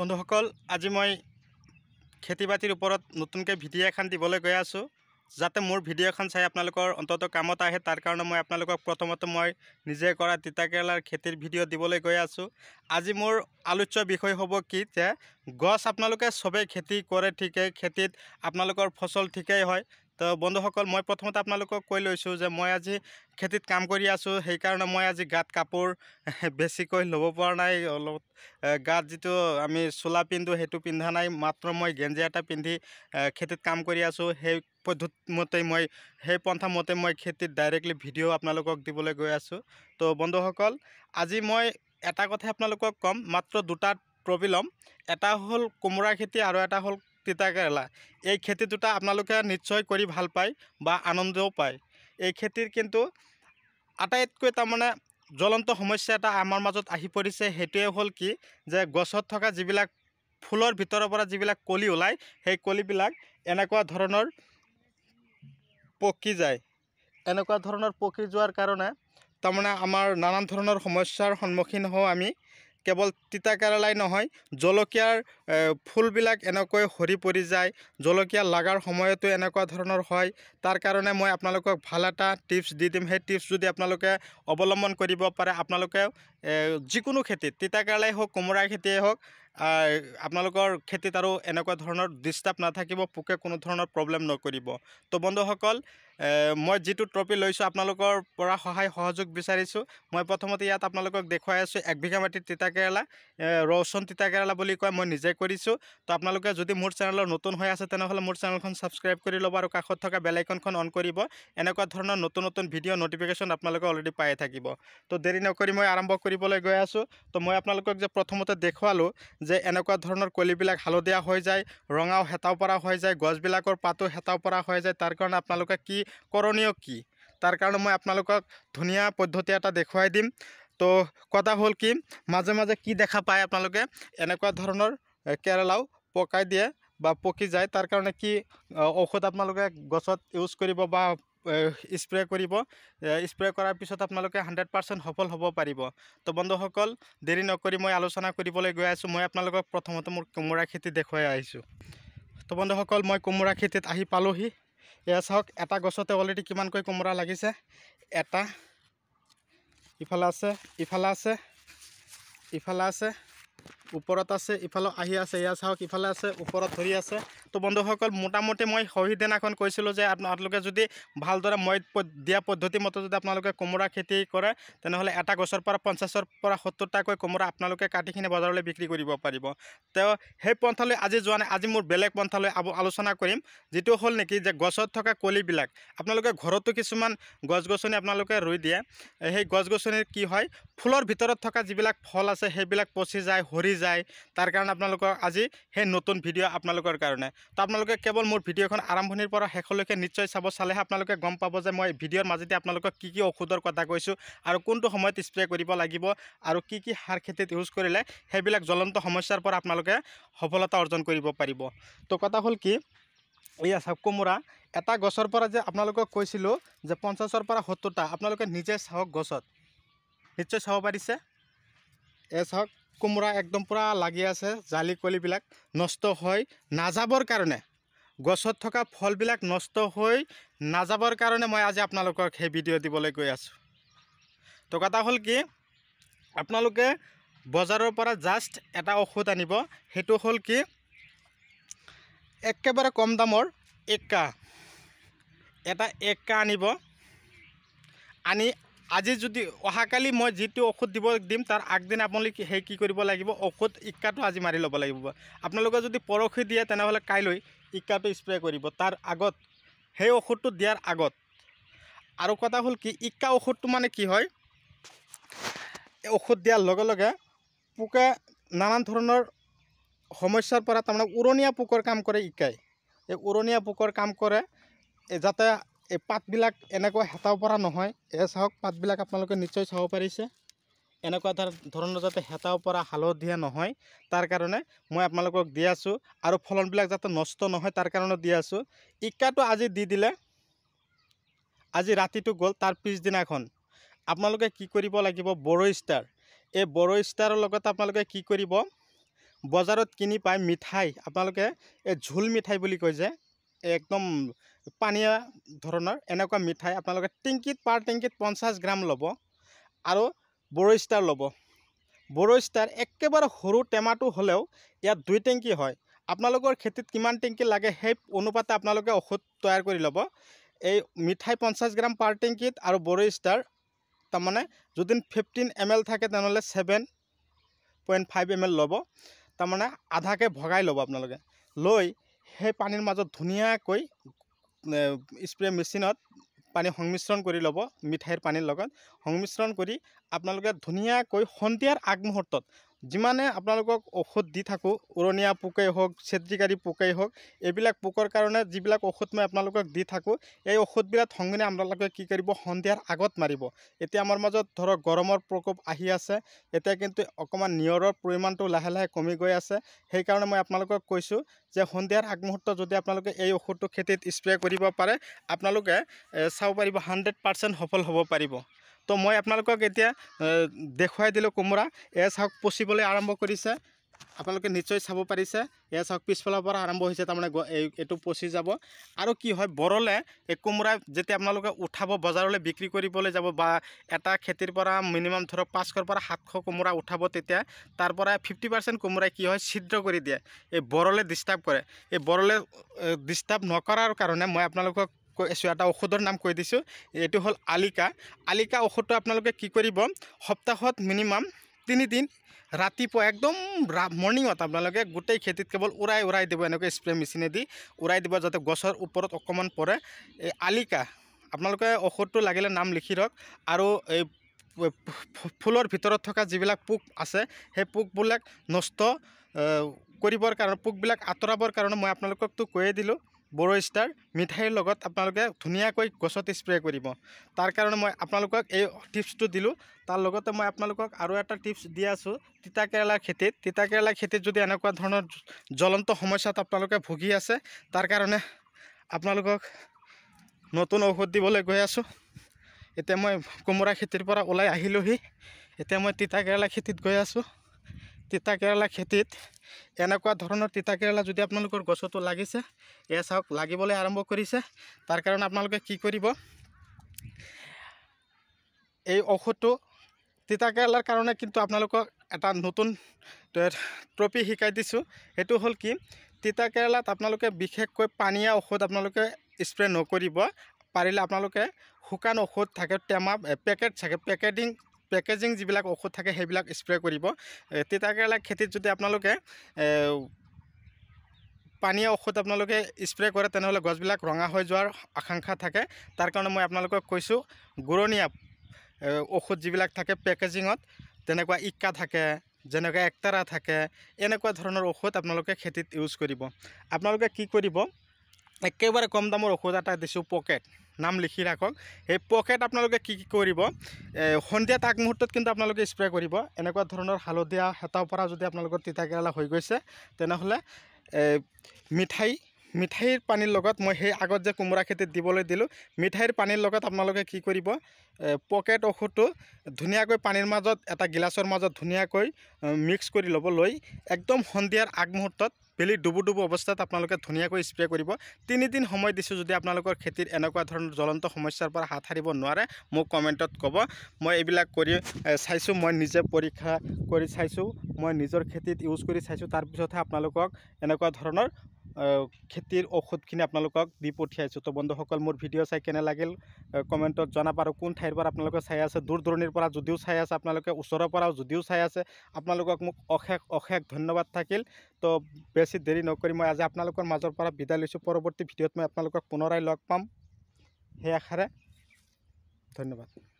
বন্ধুসকল আজি মই খেতি বাতিৰ উপৰ নতুনকে ভিডিও এখন দিবলে গৈ আছো যাতে মোৰ ভিডিও এখন চাই আপনার অন্তত কামত আহে তার কারণে মই আপনার প্রথমত মই নিজে করা তিতাকেরলার খেতির ভিডিও দিবলে গৈ আছো আজি মোৰ আলোচ্য বিষয় হব কি যে গছ আপনাৰ সবে খেতি কৰে ঠিকই খেতিত আপনাৰ ফসল ঠিকই হয় তো বন্ধুসকল মই প্ৰথমতে আপোনালোকক কৈ লৈছোঁ যে মই আজি খেতিত কাম কৰি আছোঁ সেইকাৰণে মই আজি গাত কাপোৰ বেছিকৈ ল'ব পৰা নাই অলপ গাত যিটো আমি চোলা পিন্ধো সেইটো পিন্ধা নাই মাত্ৰ মই গেঞ্জি এটা পিন্ধি খেতিত কাম কৰি আছোঁ সেই পদ্ধতিমতে মই সেই পন্থা মতে মই খেতিত ডাইৰেক্টলি ভিডিঅ' আপোনালোকক দিবলৈ গৈ আছোঁ তো বন্ধুসকল আজি মই এটা কথা আপোনালোকক ক'ম মাত্ৰ দুটা প্ৰবলম এটা হ'ল কোমোৰা খেতি আৰু এটা হ'ল তিতাকেৰেলা এই খেতি দুটা আপোনালোকে নিশ্চয় কৰি ভাল পায় বা আনন্দও পায় এই খেতিৰ কিন্তু আটাইতকৈ তাৰমানে জ্বলন্ত সমস্যা এটা আমাৰ মাজত আহি পৰিছে সেইটোৱে হ'ল কি যে গছত থকা যিবিলাক ফুলৰ ভিতৰৰ পৰা যিবিলাক কলি ওলায় সেই কলিবিলাক এনেকুৱা ধৰণৰ পকি যায় এনেকুৱা ধৰণৰ পকি যোৱাৰ কাৰণে তাৰমানে আমাৰ নানান ধৰণৰ সমস্যাৰ সন্মুখীন হওঁ আমি কেৱল তিতাকেৰেলাই নহয় জলকীয়াৰ ফুলবিলাক এনেকৈ সৰি পৰি যায় জলকীয়া লগাৰ সময়তো এনেকুৱা ধৰণৰ হয় তাৰ কাৰণে মই আপোনালোকক ভাল এটা টিপছ দি দিম সেই টিপছ যদি আপোনালোকে অৱলম্বন কৰিব পাৰে আপোনালোকে যিকোনো খেতি তিতাকেৰেলাই হওক কোমোৰা খেতিয়েই হওক আপোনালোকৰ খেতিত আৰু এনেকুৱা ধৰণৰ ডিষ্টাৰ্ব নাথাকিব পোকে কোনো ধৰণৰ প্ৰব্লেম নকৰিব তো বন্ধুসকল মই যিটো ট্ৰফি লৈছোঁ আপোনালোকৰ পৰা সহায় সহযোগ বিচাৰিছোঁ মই প্ৰথমতে ইয়াত আপোনালোকক দেখুৱাই আছোঁ এক বিঘা মাটিৰ তিতাকেৰেলা ৰচুন তিতাকেৰেলা বুলি কয় মই নিজে কৰিছোঁ তো আপোনালোকে যদি মোৰ চেনেলৰ নতুন হৈ আছে তেনেহ'লে মোৰ চেনেলখন ছাবস্ক্ৰাইব কৰি ল'ব আৰু কাষত থকা বেলাইকনখন অন কৰিব এনেকুৱা ধৰণৰ নতুন নতুন ভিডিঅ' ন'টিফিকেশ্যন আপোনালোকে অলৰেডি পাই থাকিব তো দেৰি নকৰি মই আৰম্ভ কৰিবলৈ গৈ আছোঁ তো মই আপোনালোকক যে প্ৰথমতে দেখুৱালোঁ যে এনেকুৱা ধৰণৰ কলিবিলাক হালধীয়া হৈ যায় ৰঙাও হেতাও পৰা হৈ যায় গছবিলাকৰ পাতো হেতাও পৰা হৈ যায় তাৰ কাৰণে আপোনালোকে কি কৰণীয় কি তাৰ কাৰণে মই আপোনালোকক ধুনীয়া পদ্ধতি এটা দেখুৱাই দিম তো কথা হ'ল কি মাজে মাজে কি দেখা পায় আপোনালোকে এনেকুৱা ধৰণৰ কেৰেলাও পকাই দিয়ে বা পকি যায় তাৰ কাৰণে কি ঔষধ আপোনালোকে গছত ইউজ কৰিব বা স্প্ৰে কৰিব স্প্ৰে কৰাৰ পিছত আপোনালোকে হাণ্ড্ৰেড পাৰ্চেণ্ট সফল হ'ব পাৰিব তো বন্ধুসকল দেৰি নকৰি মই আলোচনা কৰিবলৈ গৈ আছোঁ মই আপোনালোকক প্ৰথমতে মোৰ কোমোৰা খেতি দেখুৱাই আহিছোঁ তো বন্ধুসকল মই কোমোৰা খেতিত আহি পালোঁহি এয়া চাওক এটা গছতে অলৰেডি কিমানকৈ কোমোৰা লাগিছে এটা ইফালে আছে ইফালে আছে ইফালে আছে ওপৰত আছে ইফালে আহি আছে ইয়াত চাওক ইফালে আছে ওপৰত ধৰি আছে তো বন্ধুসকল মোটামুটি মই সহিদিনাখন কৈছিলোঁ যে আপোনালোকে যদি ভালদৰে মই দিয়া পদ্ধতিমতে যদি আপোনালোকে কোমোৰা খেতি কৰে তেনেহ'লে এটা গছৰ পৰা পঞ্চাছৰ পৰা সত্তৰটাকৈ কোমোৰা আপোনালোকে কাটিখিনি বজাৰলৈ বিক্ৰী কৰিব পাৰিব তেওঁ সেই পন্থালৈ আজি যোৱা নাই আজি মোৰ বেলেগ পন্থালৈ আলোচনা কৰিম যিটো হ'ল নেকি যে গছত থকা কলিবিলাক আপোনালোকে ঘৰতো কিছুমান গছ গছনি আপোনালোকে ৰুই দিয়ে সেই গছ গছনিৰ কি হয় ফুলৰ ভিতৰত থকা যিবিলাক ফল আছে সেইবিলাক পচি যায় সৰি যায় তার কারণে আপনার আজি হে নতুন ভিডিও আপনার কারণে তো আপনার কেবল মোট ভিডিওখন আরম্ভণির পর শেষলক নিশ্চয় চাব চালে আপনার গম পাব যে মই ভিডিওর মাজেতে আপনার কি কি ঔষধের কথা কইস আর কোন সময়ত স্প্রে করব আর কি কি সার খেতিত ইউজ করলে সেইবিল জ্বলন্ত সমস্যার পর আপনার সফলতা অর্জন করব পারিব তো কথা হল কি এয়া সব কোমরা এটা গছর পর যে আপনার কইসিল যে পঞ্চাশের পর সত্তরটা আপনার নিজে চাওক গছত নিশ্চয় চাব পারিছে এ চাওক কোমোৰা একদম পূৰা লাগি আছে জালি কলিবিলাক নষ্ট হৈ নাযাবৰ কাৰণে গছত থকা ফলবিলাক নষ্ট হৈ নাযাবৰ কাৰণে মই আজি আপোনালোকক সেই ভিডিঅ' দিবলৈ গৈ আছোঁ তো কথা হ'ল কি আপোনালোকে বজাৰৰ পৰা জাষ্ট এটা ঔষধ আনিব সেইটো হ'ল কি একেবাৰে কম দামৰ একা এটা একা আনিব আনি আজি যদি অহাকালি মই যিটো ঔষধ দিব দিম তাৰ আগদিনা আপোনালোকে সেই কি কৰিব লাগিব ঔষধ ইকাটো আজি মাৰি ল'ব লাগিব আপোনালোকে যদি পৰহি দিয়ে তেনেহ'লে কাইলৈ ইকাটো স্প্ৰে কৰিব তাৰ আগত সেই ঔষধটো দিয়াৰ আগত আৰু কথা হ'ল কি ইকা ঔষধটো মানে কি হয় এই ঔষধ দিয়াৰ লগে লগে পোকে নানান ধৰণৰ সমস্যাৰ পৰা তাৰমানে উৰণীয়া পোকৰ কাম কৰে ইকাই এই উৰণীয়া পোকৰ কাম কৰে যাতে এই পাতবিলাক এনেকুৱা হেতাও পৰা নহয় এ চাওক পাতবিলাক আপোনালোকে নিশ্চয় চাব পাৰিছে এনেকুৱা ধৰ ধৰণৰ যাতে হেতাও পৰা হালধীয়া নহয় তাৰ কাৰণে মই আপোনালোকক দি আছোঁ আৰু ফলনবিলাক যাতে নষ্ট নহয় তাৰ কাৰণেও দি আছোঁ ইকাটো আজি দি দিলে আজি ৰাতিটো গ'ল তাৰ পিছদিনাখন আপোনালোকে কি কৰিব লাগিব বড়ো ষ্টাৰ এই বড়ো ষ্টাৰৰ লগত আপোনালোকে কি কৰিব বজাৰত কিনি পায় মিঠাই আপোনালোকে এই ঝোল মিঠাই বুলি কয় যে একদম পানীয় ধৰণৰ এনেকুৱা মিঠাই আপোনালোকে টিঙ্কিত পাৰ টিঙ্কিত পঞ্চাছ গ্ৰাম লব আৰ বড়োস্টাৰ লব ষ্টাৰ একেবাৰে সৰু টেমাটো হলেও ইয়াত দুই টেংকি হয় আপোনালোকৰ খেতিত কিমান টেঙ্কি লাগে সেই অনুপাতে আপোনালোকে ঔষধ তৈয়াৰ কৰি লব এই মিঠাই পঞ্চাছ গ্ৰাম পাৰ টেংকিত আৰু বড়োস্টাৰ ষ্টাৰ তাৰমানে যদি ফিফটিন এম এল থাকে তেনেহ'লে seven point five M L লব তাৰমানে আধাকৈ ভগাই লব আপোনালোকে লৈ সেই পানীৰ মাজত ধুনীয়াকৈ স্প্ৰে মেচিনত পানী সংমিশ্ৰণ কৰি ল'ব মিঠাইৰ পানীৰ লগত সংমিশ্ৰণ কৰি আপোনালোকে ধুনীয়াকৈ সন্ধিয়াৰ আগমুহূৰ্তত যিমানে আপোনালোকক ঔষধ দি থাকোঁ উৰণীয়া পোকেই হওক ছেদ্ৰিকাৰী পোকেই হওক এইবিলাক পোকৰ কাৰণে যিবিলাক ঔষধ মই আপোনালোকক দি থাকোঁ এই ঔষধবিলাক সংগনে আপোনালোকে কি কৰিব সন্ধিয়াৰ আগত মাৰিব এতিয়া আমাৰ মাজত ধৰক গৰমৰ প্ৰকোপ আহি আছে এতিয়া কিন্তু অকণমান নিয়ৰৰ পৰিমাণটো লাহে লাহে কমি গৈ আছে সেইকাৰণে মই আপোনালোকক কৈছোঁ যে সন্ধিয়াৰ আগমুহূৰ্তত যদি আপোনালোকে এই ঔষধটো খেতিত স্প্ৰে কৰিব পাৰে আপোনালোকে চাব পাৰিব হাণ্ড্ৰেড পাৰ্চেণ্ট সফল হ'ব পাৰিব তো মই আপোনালোকক এতিয়া দেখুৱাই দিলোঁ কোমোৰা এচ হওক পচিবলৈ আৰম্ভ কৰিছে আপোনালোকে নিশ্চয় চাব পাৰিছে এচ হওক পিছফালৰ পৰা আৰম্ভ হৈছে তাৰমানে এইটো পচি যাব আৰু কি হয় বৰলে এই কোমোৰা যেতিয়া আপোনালোকে উঠাব বজাৰলৈ বিক্ৰী কৰিবলৈ যাব বা এটা খেতিৰ পৰা মিনিমাম ধৰক পাঁচশৰ পৰা সাতশ কোমোৰা উঠাব তেতিয়া তাৰ পৰা ফিফটি পাৰ্চেণ্ট কোমোৰাই কি হয় ছিদ্ৰ কৰি দিয়ে এই বৰলে ডিষ্টাৰ্ব কৰে এই বৰলে ডিষ্টাৰ্ব নকৰাৰ কাৰণে মই আপোনালোকক কৈছোঁ এটা ঔষধৰ নাম কৈ দিছোঁ এইটো হ'ল আলিকা আলিকা ঔষধটো আপোনালোকে কি কৰিব সপ্তাহত মিনিমাম তিনিদিন ৰাতিপুৱা একদম মৰ্ণিঙত আপোনালোকে গোটেই খেতিত কেৱল উৰাই উৰাই দিব এনেকৈ স্প্ৰে মেচিনেদি উৰাই দিব যাতে গছৰ ওপৰত অকণমান পৰে এই আলিকা আপোনালোকে ঔষধটো লাগিলে নাম লিখি ৰওক আৰু এই ফুলৰ ভিতৰত থকা যিবিলাক পোক আছে সেই পোকবিলাক নষ্ট কৰিবৰ কাৰণে পোকবিলাক আঁতৰাবৰ কাৰণে মই আপোনালোককতো কৈয়ে দিলোঁ বৰ'ষ্টাৰ মিঠাইৰ লগত আপোনালোকে ধুনীয়াকৈ গছত স্প্ৰে' কৰিব তাৰ কাৰণে মই আপোনালোকক এই টিপছটো দিলোঁ তাৰ লগতে মই আপোনালোকক আৰু এটা টিপছ দি আছোঁ তিতা কেৰেলাৰ খেতিত তিতা কেৰেলাৰ খেতিত যদি এনেকুৱা ধৰণৰ জ্বলন্ত সমস্যাত আপোনালোকে ভুগি আছে তাৰ কাৰণে আপোনালোকক নতুন ঔষধ দিবলৈ গৈ আছোঁ এতিয়া মই কোমোৰা খেতিৰ পৰা ওলাই আহিলোঁহি এতিয়া মই তিতা কেৰেলা খেতিত গৈ আছোঁ তিতাকেৰেলা খেতিত এনেকুৱা ধৰণৰ তিতাকেৰেলা যদি আপোনালোকৰ গছতো লাগিছে এ চাওক লাগিবলৈ আৰম্ভ কৰিছে তাৰ কাৰণে আপোনালোকে কি কৰিব এই ঔষধটো তিতাকেৰেলাৰ কাৰণে কিন্তু আপোনালোকক এটা নতুন ট্ৰপি শিকাই দিছোঁ সেইটো হ'ল কি তিতাকেৰেলাত আপোনালোকে বিশেষকৈ পানীয়া ঔষধ আপোনালোকে স্প্ৰে নকৰিব পাৰিলে আপোনালোকে শুকান ঔষধ থাকে টেমা পেকেট থাকে পেকেটিং পেকেজিং যিবিলাক ঔষধ থাকে সেইবিলাক স্প্ৰে কৰিব তিতাকেৰেলা খেতিত যদি আপোনালোকে পানীয় ঔষধ আপোনালোকে স্প্ৰে কৰে তেনেহ'লে গছবিলাক ৰঙা হৈ যোৱাৰ আশংকা থাকে তাৰ কাৰণে মই আপোনালোকক কৈছোঁ গুৰণীয়া ঔষধ যিবিলাক থাকে পেকেজিঙত তেনেকুৱা ইকা থাকে যেনেকুৱা একতাৰা থাকে এনেকুৱা ধৰণৰ ঔষধ আপোনালোকে খেতিত ইউজ কৰিব আপোনালোকে কি কৰিব একেবাৰে কম দামৰ ঔষধ এটা দিছোঁ পকেট নাম লিখি ৰাখক সেই পকেট আপোনালোকে কি কি সন্ধ্যা তাক মুহূৰ্তত কিন্তু স্প্ৰে' কৰিব এনেকুৱা ধৰণৰ হালধীয়া হালধিয়া পৰা যদি আপোনালোকৰ তিতা কেৰালা হয়ে গেছে তেনহলে মিঠাই মিঠাইৰ পানীৰ লগত মই সেই আগত যে কোমোৰা খেতিত দিবলৈ দিলোঁ মিঠাইৰ পানীৰ লগত আপোনালোকে কি কৰিব পকেট ঔষধটো ধুনীয়াকৈ পানীৰ মাজত এটা গিলাচৰ মাজত ধুনীয়াকৈ মিক্স কৰি লব লই একদম সন্ধিয়াৰ আগমুহূৰ্তত বেলি ডুবু ডুবু অৱস্থাত আপোনালোকে ধুনীয়াকৈ স্প্ৰে কৰিব তিনিদিন সময় দিছোঁ যদি আপোনালোকৰ খেতিত এনেকুৱা ধৰণৰ জ্বলন্ত সমস্যাৰ পৰা হাত সাৰিব নোৱাৰে মোক কমেণ্টত ক'ব মই এইবিলাক কৰি চাইছোঁ মই নিজে পৰীক্ষা কৰি চাইছোঁ মই নিজৰ খেতিত ইউজ কৰি চাইছোঁ তাৰপিছতহে আপোনালোকক এনেকুৱা ধৰণৰ খেতিৰ ঔষধখিনি আপোনালোকক দি পঠিয়াইছোঁ তো বন্ধুসকল মোৰ ভিডিঅ' চাই কেনে লাগিল কমেণ্টত জনাব আৰু কোন ঠাইৰ পৰা আপোনালোকে চাই আছে দূৰ দূৰণিৰ পৰা যদিও চাই আছে আপোনালোকে ওচৰৰ পৰাও যদিও চাই আছে আপোনালোকক মোক অশেষ অশেষ ধন্যবাদ থাকিল তো বেছি দেৰি নকৰি মই আজি আপোনালোকৰ মাজৰ পৰা বিদায় লৈছোঁ পৰৱৰ্তী ভিডিঅ'ত মই আপোনালোকক পুনৰাই লগ পাম সেই আশাৰে ধন্যবাদ